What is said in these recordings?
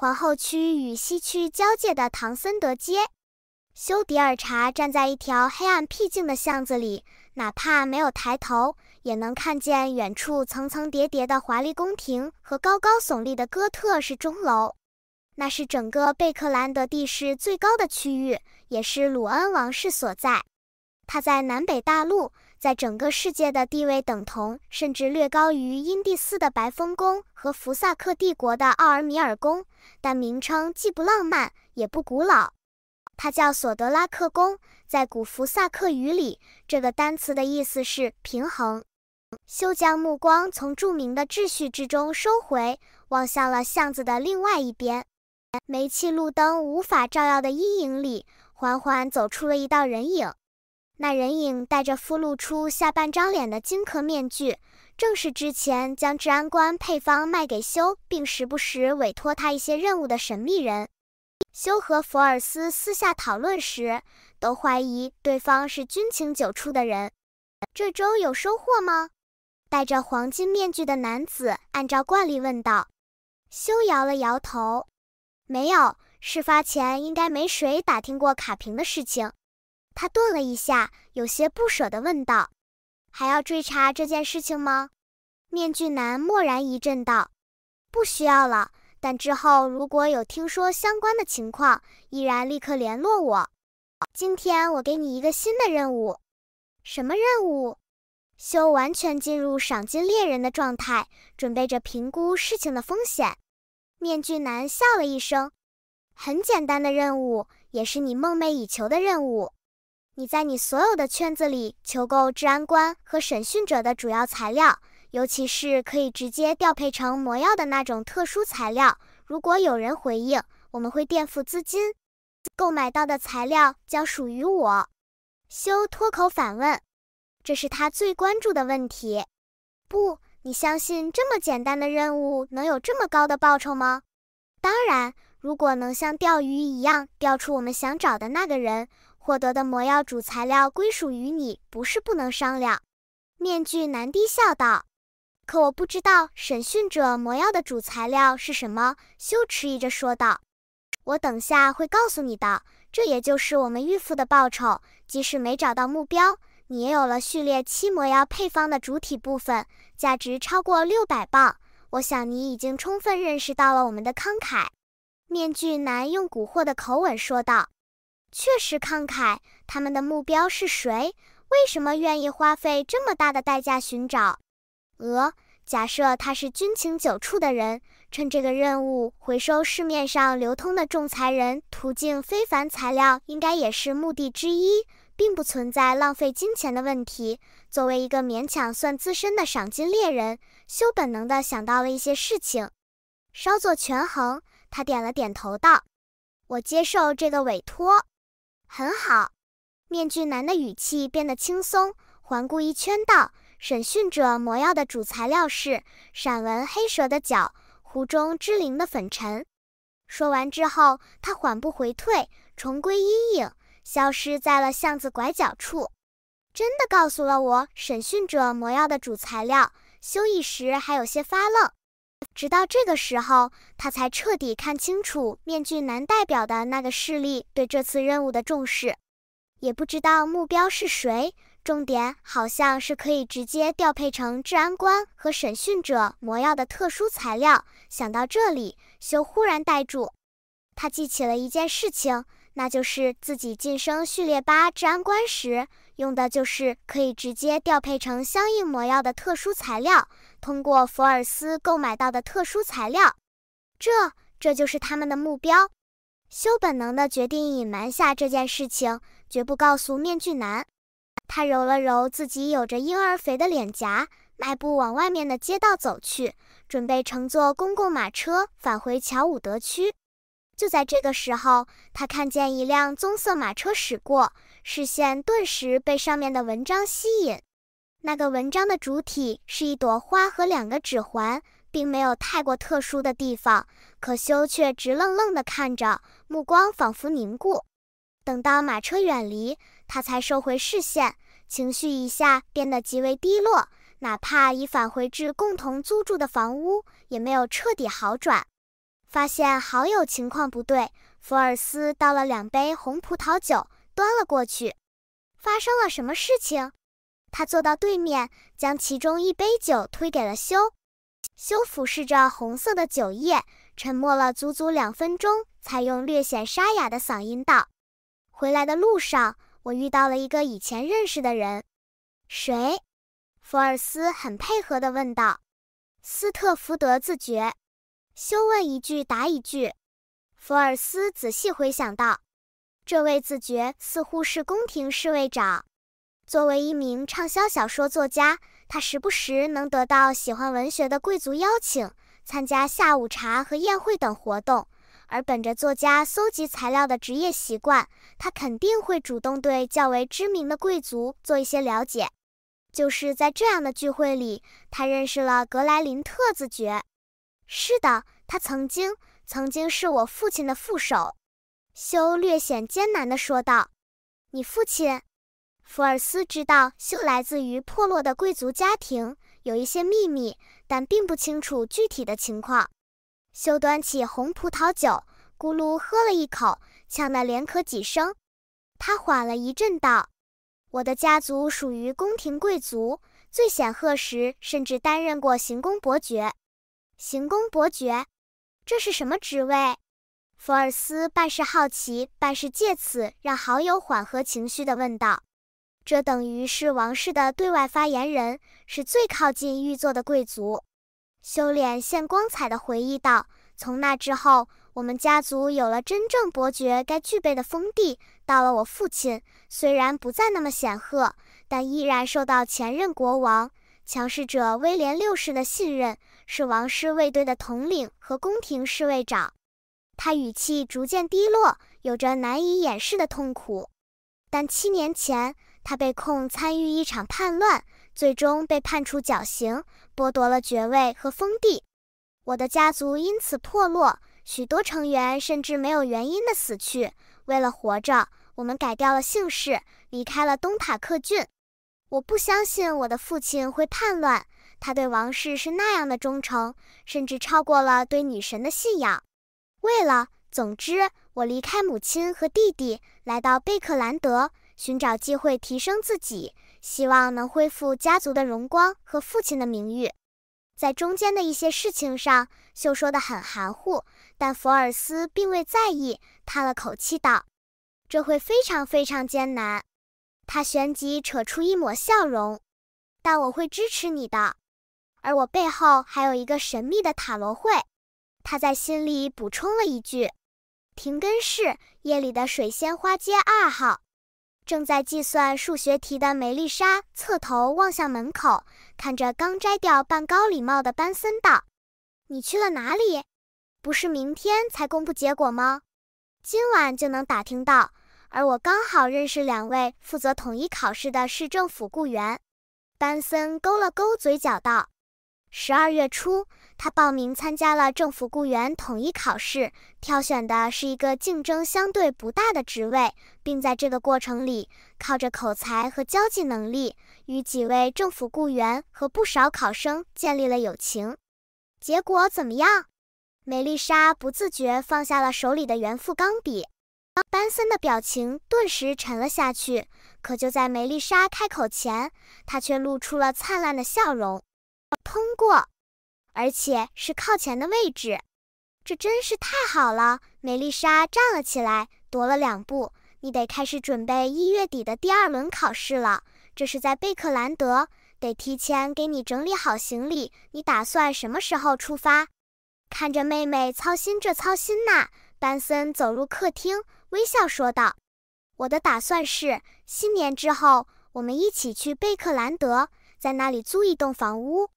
皇后区与西区交界的唐森德街，修迪尔查站在一条黑暗僻静的巷子里，哪怕没有抬头，也能看见远处层层叠叠的华丽宫廷和高高耸立的哥特式钟楼。那是整个贝克兰德地势最高的区域，也是鲁恩王室所在。它在南北大陆，在整个世界的地位等同，甚至略高于印第斯的白风宫和福萨克帝国的奥尔米尔宫，但名称既不浪漫也不古老，它叫索德拉克宫。在古福萨克语里，这个单词的意思是平衡。休将目光从著名的秩序之中收回，望向了巷子的另外一边，煤气路灯无法照耀的阴影里，缓缓走出了一道人影。那人影戴着露出下半张脸的金壳面具，正是之前将治安官配方卖给修，并时不时委托他一些任务的神秘人。修和福尔斯私下讨论时，都怀疑对方是军情九处的人。这周有收获吗？戴着黄金面具的男子按照惯例问道。修摇了摇头，没有。事发前应该没谁打听过卡平的事情。他顿了一下，有些不舍地问道：“还要追查这件事情吗？”面具男默然一阵道：“不需要了，但之后如果有听说相关的情况，依然立刻联络我。今天我给你一个新的任务。什么任务？”修完全进入赏金猎人的状态，准备着评估事情的风险。面具男笑了一声：“很简单的任务，也是你梦寐以求的任务。”你在你所有的圈子里求购治安官和审讯者的主要材料，尤其是可以直接调配成魔药的那种特殊材料。如果有人回应，我们会垫付资金，购买到的材料将属于我。修脱口反问，这是他最关注的问题。不，你相信这么简单的任务能有这么高的报酬吗？当然，如果能像钓鱼一样钓出我们想找的那个人。获得的魔药主材料归属于你，不是不能商量。”面具男低笑道。“可我不知道审讯者魔药的主材料是什么。”羞迟疑着说道。“我等下会告诉你的。这也就是我们预付的报酬，即使没找到目标，你也有了序列七魔药配方的主体部分，价值超过六百磅。我想你已经充分认识到了我们的慷慨。”面具男用蛊惑的口吻说道。确实慷慨。他们的目标是谁？为什么愿意花费这么大的代价寻找？鹅，假设他是军情九处的人，趁这个任务回收市面上流通的仲裁人途径非凡材料，应该也是目的之一，并不存在浪费金钱的问题。作为一个勉强算资深的赏金猎人，修本能的想到了一些事情，稍作权衡，他点了点头道：“我接受这个委托。”很好，面具男的语气变得轻松，环顾一圈道：“审讯者魔药的主材料是闪纹黑蛇的脚，湖中之灵的粉尘。”说完之后，他缓步回退，重归阴影，消失在了巷子拐角处。真的告诉了我审讯者魔药的主材料。休一时还有些发愣。直到这个时候，他才彻底看清楚面具男代表的那个势力对这次任务的重视。也不知道目标是谁，重点好像是可以直接调配成治安官和审讯者魔药的特殊材料。想到这里，修忽然呆住，他记起了一件事情，那就是自己晋升序列八治安官时用的就是可以直接调配成相应魔药的特殊材料。通过福尔斯购买到的特殊材料，这这就是他们的目标。修本能的决定隐瞒下这件事情，绝不告诉面具男。他揉了揉自己有着婴儿肥的脸颊，迈步往外面的街道走去，准备乘坐公共马车返回乔伍德区。就在这个时候，他看见一辆棕色马车驶过，视线顿时被上面的文章吸引。那个文章的主体是一朵花和两个指环，并没有太过特殊的地方。可修却直愣愣地看着，目光仿佛凝固。等到马车远离，他才收回视线，情绪一下变得极为低落。哪怕已返回至共同租住的房屋，也没有彻底好转。发现好友情况不对，福尔斯倒了两杯红葡萄酒，端了过去。发生了什么事情？他坐到对面，将其中一杯酒推给了修。修俯视着红色的酒液，沉默了足足两分钟，才用略显沙哑的嗓音道：“回来的路上，我遇到了一个以前认识的人。”“谁？”福尔斯很配合地问道。“斯特福德，自觉。”修问一句答一句。福尔斯仔细回想到，这位自觉似乎是宫廷侍卫长。作为一名畅销小说作家，他时不时能得到喜欢文学的贵族邀请参加下午茶和宴会等活动。而本着作家搜集材料的职业习惯，他肯定会主动对较为知名的贵族做一些了解。就是在这样的聚会里，他认识了格莱林特子爵。是的，他曾经，曾经是我父亲的副手。修略显艰难地说道：“你父亲。”福尔斯知道修来自于破落的贵族家庭，有一些秘密，但并不清楚具体的情况。修端起红葡萄酒，咕噜喝了一口，呛得连咳几声。他缓了一阵，道：“我的家族属于宫廷贵族，最显赫时甚至担任过行宫伯爵。”“行宫伯爵，这是什么职位？”福尔斯半是好奇，半是借此让好友缓和情绪的问道。这等于是王室的对外发言人，是最靠近玉座的贵族。修炼现光彩的回忆道：“从那之后，我们家族有了真正伯爵该具备的封地。到了我父亲，虽然不再那么显赫，但依然受到前任国王强势者威廉六世的信任，是王室卫队的统领和宫廷侍卫长。”他语气逐渐低落，有着难以掩饰的痛苦。但七年前。他被控参与一场叛乱，最终被判处绞刑，剥夺了爵位和封地。我的家族因此破落，许多成员甚至没有原因的死去。为了活着，我们改掉了姓氏，离开了东塔克郡。我不相信我的父亲会叛乱，他对王室是那样的忠诚，甚至超过了对女神的信仰。为了，总之，我离开母亲和弟弟，来到贝克兰德。寻找机会提升自己，希望能恢复家族的荣光和父亲的名誉。在中间的一些事情上，秀说的很含糊，但福尔斯并未在意，叹了口气道：“这会非常非常艰难。”他旋即扯出一抹笑容：“但我会支持你的，而我背后还有一个神秘的塔罗会。”他在心里补充了一句：“停根市夜里的水仙花街二号。”正在计算数学题的梅丽莎侧头望向门口，看着刚摘掉半高礼帽的班森道：“你去了哪里？不是明天才公布结果吗？今晚就能打听到。而我刚好认识两位负责统一考试的市政府雇员。”班森勾了勾嘴角道。十二月初，他报名参加了政府雇员统一考试，挑选的是一个竞争相对不大的职位，并在这个过程里靠着口才和交际能力，与几位政府雇员和不少考生建立了友情。结果怎么样？梅丽莎不自觉放下了手里的圆副钢笔，班森的表情顿时沉了下去。可就在梅丽莎开口前，他却露出了灿烂的笑容。通过，而且是靠前的位置，这真是太好了！美丽莎站了起来，踱了两步。你得开始准备一月底的第二轮考试了。这是在贝克兰德，得提前给你整理好行李。你打算什么时候出发？看着妹妹操心这操心那，班森走入客厅，微笑说道：“我的打算是，新年之后，我们一起去贝克兰德，在那里租一栋房屋。”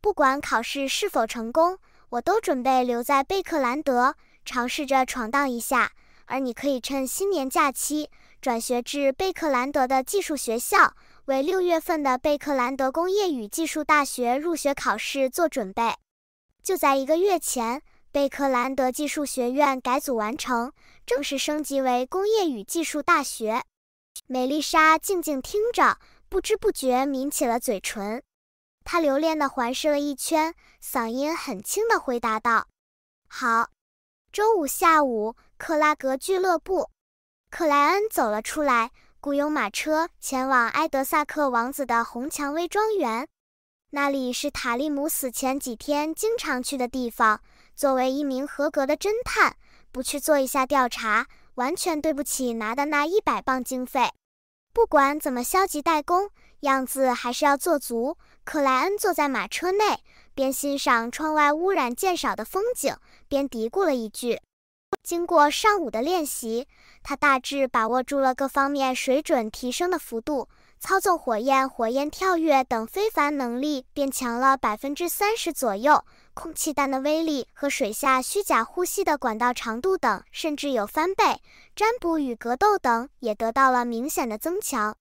不管考试是否成功，我都准备留在贝克兰德，尝试着闯荡一下。而你可以趁新年假期转学至贝克兰德的技术学校，为六月份的贝克兰德工业与技术大学入学考试做准备。就在一个月前，贝克兰德技术学院改组完成，正式升级为工业与技术大学。美丽莎静静听着，不知不觉抿起了嘴唇。他留恋地环视了一圈，嗓音很轻地回答道：“好，周五下午，克拉格俱乐部。”克莱恩走了出来，雇佣马车前往埃德萨克王子的红蔷薇庄园。那里是塔利姆死前几天经常去的地方。作为一名合格的侦探，不去做一下调查，完全对不起拿的那一百磅经费。不管怎么消极怠工。样子还是要做足。克莱恩坐在马车内，边欣赏窗外污染渐少的风景，边嘀咕了一句：“经过上午的练习，他大致把握住了各方面水准提升的幅度。操纵火焰、火焰跳跃等非凡能力变强了百分之三十左右；空气弹的威力和水下虚假呼吸的管道长度等甚至有翻倍。占卜与格斗等也得到了明显的增强。”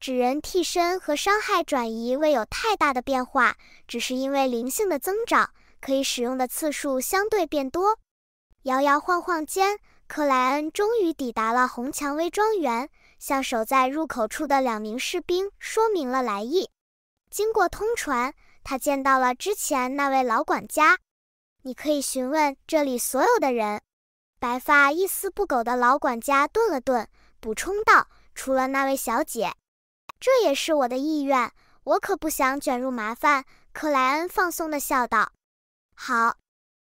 纸人替身和伤害转移未有太大的变化，只是因为灵性的增长，可以使用的次数相对变多。摇摇晃晃间，克莱恩终于抵达了红蔷薇庄园，向守在入口处的两名士兵说明了来意。经过通传，他见到了之前那位老管家。你可以询问这里所有的人。白发一丝不苟的老管家顿了顿，补充道：“除了那位小姐。”这也是我的意愿，我可不想卷入麻烦。”克莱恩放松的笑道，“好。”